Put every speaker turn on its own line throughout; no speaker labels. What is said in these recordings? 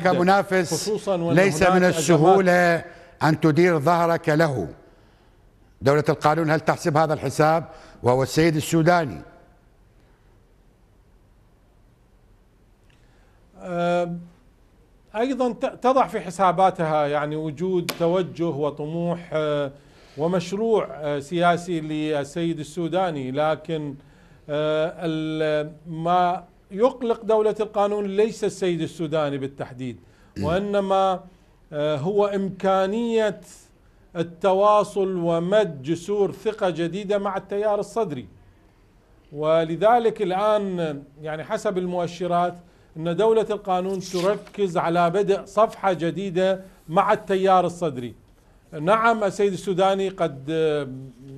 كمنافس
ليس من السهولة أن تدير ظهرك له دولة القانون هل تحسب هذا الحساب وهو السيد السوداني أه، أيضا تضع في حساباتها يعني وجود توجه وطموح أه، ومشروع أه، سياسي للسيد السوداني لكن ما يقلق دولة القانون ليس السيد السوداني بالتحديد وإنما آه، هو إمكانية التواصل ومد جسور ثقة جديدة مع التيار الصدري ولذلك الآن يعني حسب المؤشرات أن دولة القانون تركز على بدء صفحة جديدة مع التيار الصدري نعم السيد السوداني قد آه،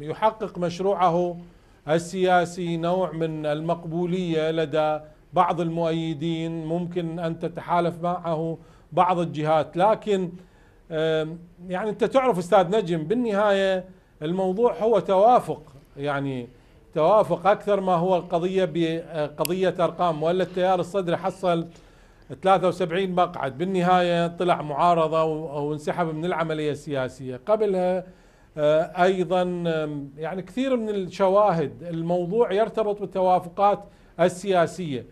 يحقق مشروعه السياسي نوع من المقبولية لدى بعض المؤيدين ممكن أن تتحالف معه بعض الجهات لكن يعني أنت تعرف أستاذ نجم بالنهاية الموضوع هو توافق يعني توافق أكثر ما هو القضية بقضية آه، أرقام ولا التيار الصدري حصل 73 مقعد بالنهاية طلع معارضة وانسحب من العملية السياسية قبلها آه، أيضا يعني كثير من الشواهد الموضوع يرتبط بالتوافقات السياسية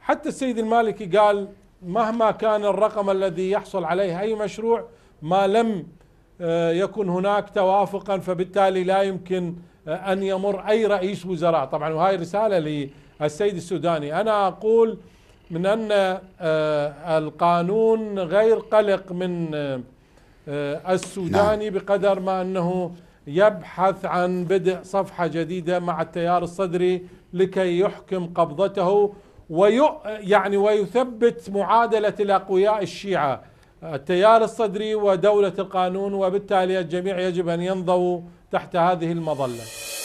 حتى السيد المالكي قال مهما كان الرقم الذي يحصل عليه أي مشروع ما لم آه، يكن هناك توافقا فبالتالي لا يمكن آه، أن يمر أي رئيس وزراء طبعا وهي رسالة للسيد السوداني أنا أقول من أن آه، القانون غير قلق من السوداني نعم. بقدر ما أنه يبحث عن بدء صفحة جديدة مع التيار الصدري لكي يحكم قبضته وي يعني ويثبت معادلة الأقوياء الشيعة التيار الصدري ودولة القانون وبالتالي الجميع يجب أن ينضوا تحت هذه المظلة